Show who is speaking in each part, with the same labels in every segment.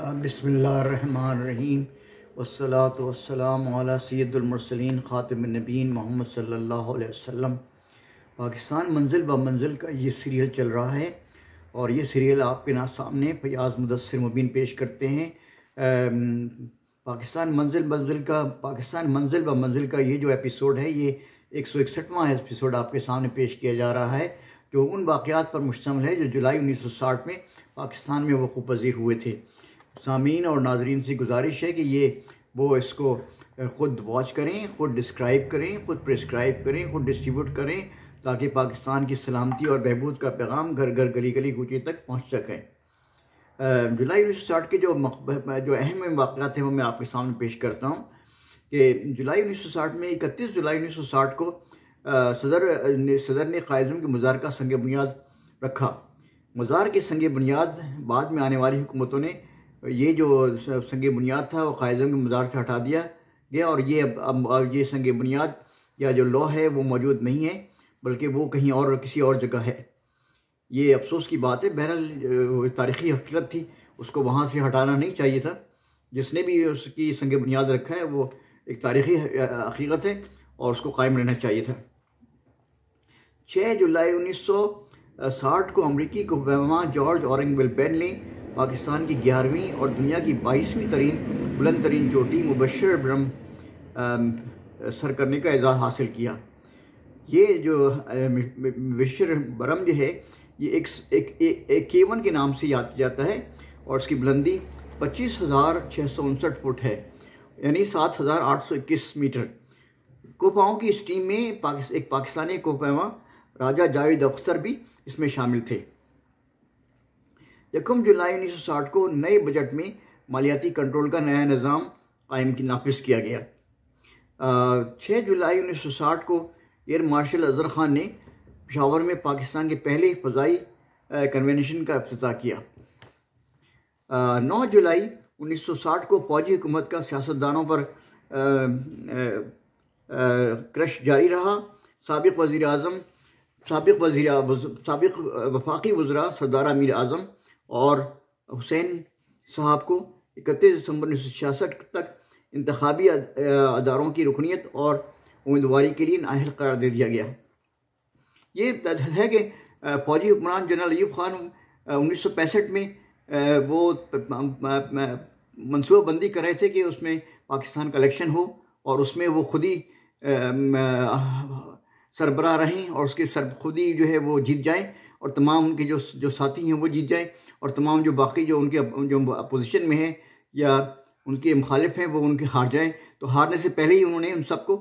Speaker 1: बसमीम वसलात वसलाम सैदुलमरसलिन ख़ातमनबीन मोहम्मद सल्ला वसम पाकिस्तान मंजिल ब मंजिल का ये सीरियल चल रहा है और ये सीरियल आपके ना सामने फयाज मुदसर मुबीन पेश करते हैं पाकिस्तान मंजिल मंजिल का पाकिस्तान मंजिल ब मंजिल का ये जो एपिसोड है ये एक सौ इकसठवां एपिसोड आपके सामने पेश किया जा रहा है जो उन वाक़ात पर मुश्तमल है जो जुलाई उन्नीस सौ साठ में पाकिस्तान में वक़ू पजीर हुए थे सामीन और नाजरीन से गुजारिश है कि ये वो इसको ख़ुद वॉच करें ख़ुद डिस्क्राइब करें ख़ुद प्रिस्क्राइब करें ख़ुद डिस्ट्रीब्यूट करें ताकि पाकिस्तान की सलामती और बहबूद का पैगाम घर घर गली गली कूचे तक पहुँच सकें जुलाई उन्नीस सौ साठ के जो जो अहम वाक़ात हैं वो मैं आपके सामने पेश करता हूँ कि जुलाई उन्नीस सौ साठ में इकतीस जुलाई उन्नीस सौ साठ को सदर ने, सदर ने कायजम के मज़ार का संग बुनियाद रखा मज़ार के संग बुनियाद बाद में आने वाली हुकूमतों ने ये जो संग बुनियाद था वो कायदों के मज़ार से हटा दिया गया और ये अब अब ये संग बुनियाद या जो लॉ है वो मौजूद नहीं है बल्कि वो कहीं और किसी और जगह है ये अफसोस की बात है बहरहाल तारीखी हकीकत थी उसको वहाँ से हटाना नहीं चाहिए था जिसने भी उसकी संग बुनियाद रखा है वो एक तारीखी हकीकत है और उसको कायम रहना चाहिए था छः जुलाई उन्नीस सौ साठ को अमरीकी को जॉर्ज औरंगवेल बेन ने पाकिस्तान की ग्यारहवीं और दुनिया की बाईसवीं तरीन बुलंद तरीन चोटी मुबशर ब्रह्म सर करने का एजाज़ हासिल किया ये जो मुबशर ब्रह्म जो है ये एक एक, एक, एक केवन के नाम से याद किया जाता है और इसकी बुलंदी पच्चीस हज़ार छः सौ उनसठ फुट है यानी सात हज़ार आठ सौ इक्कीस मीटर कोपाओं की इस टीम में पाकिस, एक पाकिस्तानी कोपावा राजा जावेद अख्तर भी इसमें शामिल थे यकम जुलाई साठ को नए बजट में मालियाती कंट्रोल का नया निज़ाम कायम की नाफिस किया गया छः जुलाई साठ को एयर मार्शल अजहर ख़ान ने पिशावर में पाकिस्तान के पहले फजाई कन्वेंशन का अफ्ताह किया नौ जुलाई 1960 को फौजी हुकूमत का सियासतदानों पर आ, आ, आ, क्रश जारी रहा सबक वज़ी अजम सबक वज़ी सबक वफाकी वज़रा सरदार अमीर आज़म और हुसैन साहब को इकतीस दिसंबर उन्नीस सौ छियासठ तक इंतबी अदारों की रुकनीत और उम्मीदवारी के लिए नाहल करार दे दिया गया ये दरअसल है कि फौजी हुक्मरान जनरल अयूब खान उन्नीस सौ पैंसठ में वो मनसूबाबंदी कर रहे थे कि उसमें पाकिस्तान का इलेक्शन हो और उसमें वो खुद ही सरबरा रहें और उसके सर खुद ही जो है वो जीत जाएं और तमाम उनके जो जो साथी हैं वो जीत जाएँ और तमाम जो बाकी जो उनके जो अपोजिशन में हैं या उनके मुखालिफ हैं वो उनके हार जाएं तो हारने से पहले ही उन्होंने उन सबको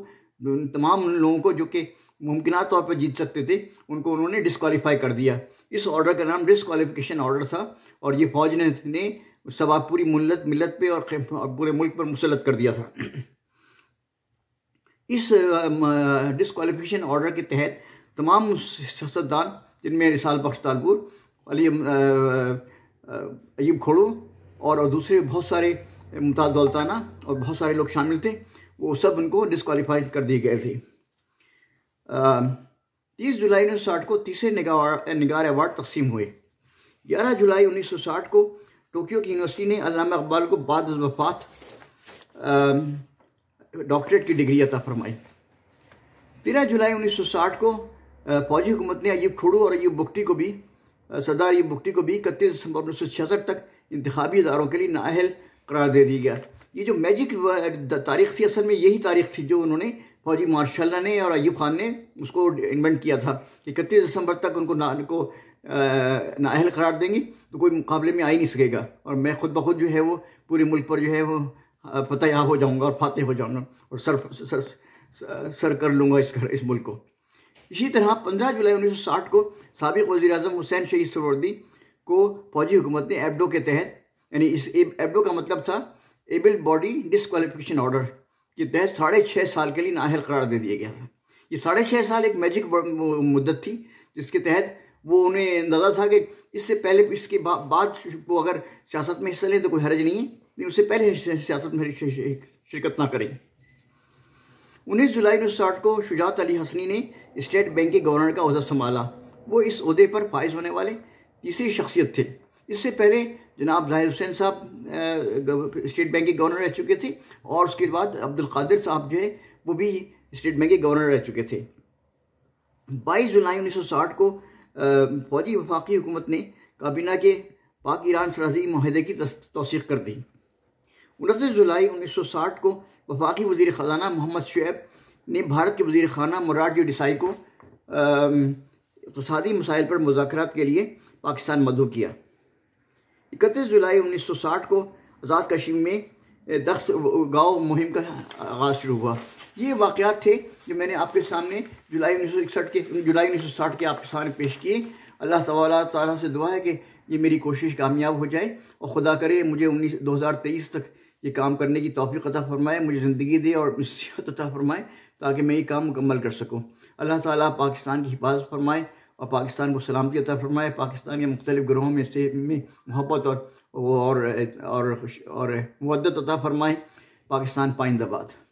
Speaker 1: तमाम उन लोगों को जो कि मुमकिन तौर पर जीत सकते थे उनको उन्होंने डिसकॉलीफाई कर दिया इस ऑर्डर का नाम डिसकॉलीफिकेशन ऑर्डर था और ये फौज ने, ने सवाब पूरी मिलत मिलत पे और पूरे मुल्क पर मुसलत कर दिया था इस डिसकॉलीफिकेशन ऑर्डर के तहत तमाम सियासतदान जिनमें रिसाल बख्श तालपुर अयब खोड़ू और, और दूसरे बहुत सारे मुमताज़ दौलताना और बहुत सारे लोग शामिल थे वो सब उनको डिसकॉलीफाई कर दिए गए थे तीस जुलाई उन्नीस सौ साठ को तीसरे निगार अवार्ड तकसीम हुए ग्यारह जुलाई उन्नीस सौ साठ को टोक्यो की यूनिवर्सिटी ने अलामा अकबाल को बाद वफात डॉक्टरेट की डिग्री अता फरमाई तेरह जुलाई उन्नीस सौ साठ को फौजी हुकूमत ने अयूब ठोड़ू और अयूब बुकटी को भी सरदार अयूब बुकटी को भी इकतीस दिसंबर उन्नीस सौ छियासठ तक इंतबी इदारों के लिए नाअहल करार दे दिया गया ये जो मैजिक तारीख थी असल में यही तारीख थी जो उन्होंने फौजी मार्शाला ने और अयूब खान ने उसको इन्वेंट किया था कि इकतीस दिसंबर तक उनको ना को नाअहल करार देंगी तो कोई मुकाबले में आ ही नहीं सकेगा और मैं खुद ब खुद जो है वो पूरे मुल्क पर जो है वो फतेह हो जाऊँगा और फातह हो जाऊँगा और सर सर सर कर लूँगा इस इस मुल्क को इसी तरह पंद्रह जुलाई उन्नीस सौ साठ को सबक वजी अजम हुसैन शहीद सरोदी को फौजी हुकूमत ने एबडो के तहत यानी इस एबडो का मतलब था एबल बॉडी डिसक्वालिफिकेशन ऑर्डर के तहत साढ़े छः साल के लिए नाहल करार दे दिया गया था ये साढ़े छः साल एक मैजिक मुद्दत थी जिसके तहत वो उन्हें अंदाजा था कि इससे पहले इसके बाद वो अगर सियासत में हिस्सा लें तो कोई हर्ज नहीं है लेकिन उससे पहले सियासत में शिरकत ना करें 19 जुलाई उन्नीस को शुजात अली हसनी ने स्टेट बैंक के गवर्नर का अहदा संभाला वो इस अहदे पर फाइज होने वाले तीसरी शख्सियत थे इससे पहले जनाब जाहिर हुसैन साहब स्टेट बैंक के गवर्नर रह चुके थे और उसके बाद अब्दुल कादिर साहब जो है वो भी स्टेट बैंक के गवर्नर रह चुके थे 22 जुलाई 1960 को फौजी वफाकी हुकूमत ने काबीना के पाक ईरान सरहदी माहे की तोसीक कर दी उनतीस जुलाई 1960 को वफाकी वज़ी ख़जाना मोहम्मद शुएब ने भारत के वज़ी खाना मुरारजी डिसाई को इकतदी मसाइल पर मुजाकर के लिए पाकिस्तान मदू किया इकतीस जुलाई उन्नीस सौ साठ को आज़ाद कश्मीर में दख्त गाँव मुहिम का आगाज़ शुरू हुआ ये वाक़ात थे जो मैंने आपके सामने जुलाई उन्नीस सौ इकसठ के जुलाई उन्नीस सौ साठ के आपके सामने पेश किए अल्लाह तबाला ताला से दुआ है कि ये मेरी कोशिश कामयाब हो जाए और खुदा करे मुझे उन्नीस दो हज़ार तेईस तक ये काम करने की तोफ़ी अता फरमाए मुझे ज़िंदगी दे और नसीहत अता फरमाए ताकि मैं ये काम मुकम्मल कर सकूँ अल्लाह ताली पाकिस्तान की हिफाजत फरमाए और पाकिस्तान को सलामती अता फरमाए पाकिस्तान के मुख्तलिफ ग्रोहों में से में मोहब्बत और और और और मदत अता फरमाए पाकिस्तान पाइंदाबाद